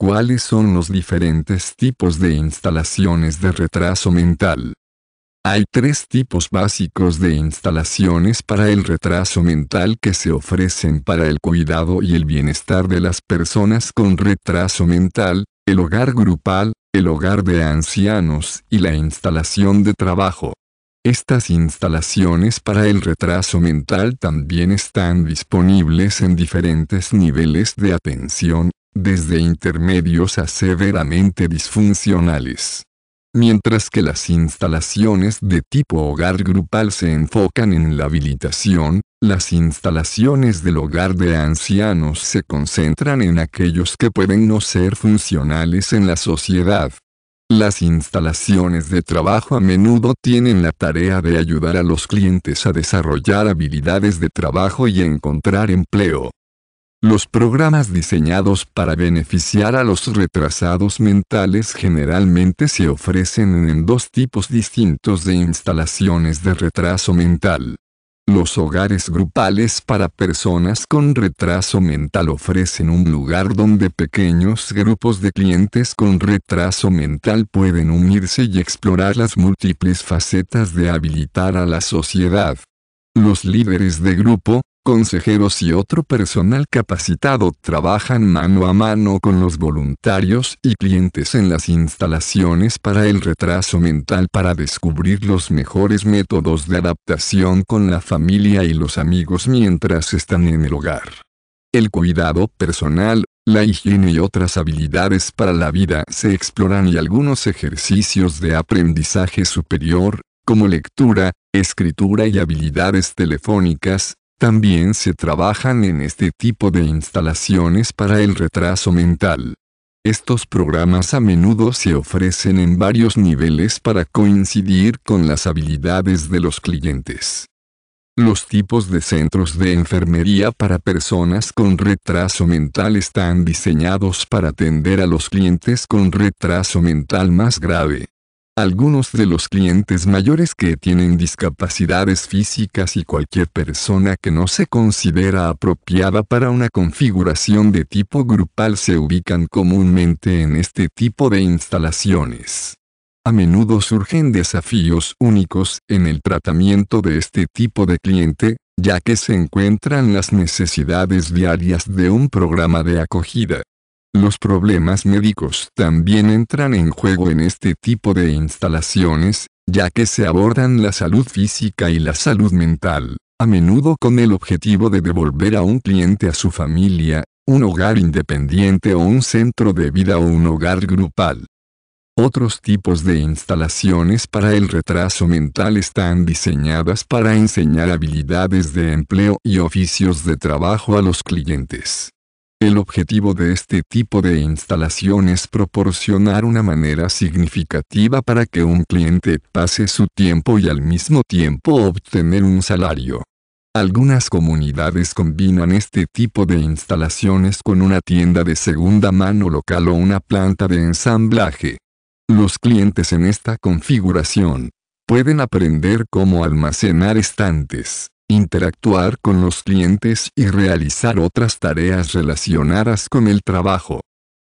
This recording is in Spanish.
¿Cuáles son los diferentes tipos de instalaciones de retraso mental? Hay tres tipos básicos de instalaciones para el retraso mental que se ofrecen para el cuidado y el bienestar de las personas con retraso mental, el hogar grupal, el hogar de ancianos y la instalación de trabajo. Estas instalaciones para el retraso mental también están disponibles en diferentes niveles de atención desde intermedios a severamente disfuncionales. Mientras que las instalaciones de tipo hogar grupal se enfocan en la habilitación, las instalaciones del hogar de ancianos se concentran en aquellos que pueden no ser funcionales en la sociedad. Las instalaciones de trabajo a menudo tienen la tarea de ayudar a los clientes a desarrollar habilidades de trabajo y encontrar empleo. Los programas diseñados para beneficiar a los retrasados mentales generalmente se ofrecen en dos tipos distintos de instalaciones de retraso mental. Los hogares grupales para personas con retraso mental ofrecen un lugar donde pequeños grupos de clientes con retraso mental pueden unirse y explorar las múltiples facetas de habilitar a la sociedad. Los líderes de grupo, consejeros y otro personal capacitado trabajan mano a mano con los voluntarios y clientes en las instalaciones para el retraso mental para descubrir los mejores métodos de adaptación con la familia y los amigos mientras están en el hogar. El cuidado personal, la higiene y otras habilidades para la vida se exploran y algunos ejercicios de aprendizaje superior, como lectura, escritura y habilidades telefónicas, también se trabajan en este tipo de instalaciones para el retraso mental. Estos programas a menudo se ofrecen en varios niveles para coincidir con las habilidades de los clientes. Los tipos de centros de enfermería para personas con retraso mental están diseñados para atender a los clientes con retraso mental más grave. Algunos de los clientes mayores que tienen discapacidades físicas y cualquier persona que no se considera apropiada para una configuración de tipo grupal se ubican comúnmente en este tipo de instalaciones. A menudo surgen desafíos únicos en el tratamiento de este tipo de cliente, ya que se encuentran las necesidades diarias de un programa de acogida los problemas médicos también entran en juego en este tipo de instalaciones, ya que se abordan la salud física y la salud mental, a menudo con el objetivo de devolver a un cliente a su familia, un hogar independiente o un centro de vida o un hogar grupal. Otros tipos de instalaciones para el retraso mental están diseñadas para enseñar habilidades de empleo y oficios de trabajo a los clientes. El objetivo de este tipo de instalación es proporcionar una manera significativa para que un cliente pase su tiempo y al mismo tiempo obtener un salario. Algunas comunidades combinan este tipo de instalaciones con una tienda de segunda mano local o una planta de ensamblaje. Los clientes en esta configuración pueden aprender cómo almacenar estantes, interactuar con los clientes y realizar otras tareas relacionadas con el trabajo.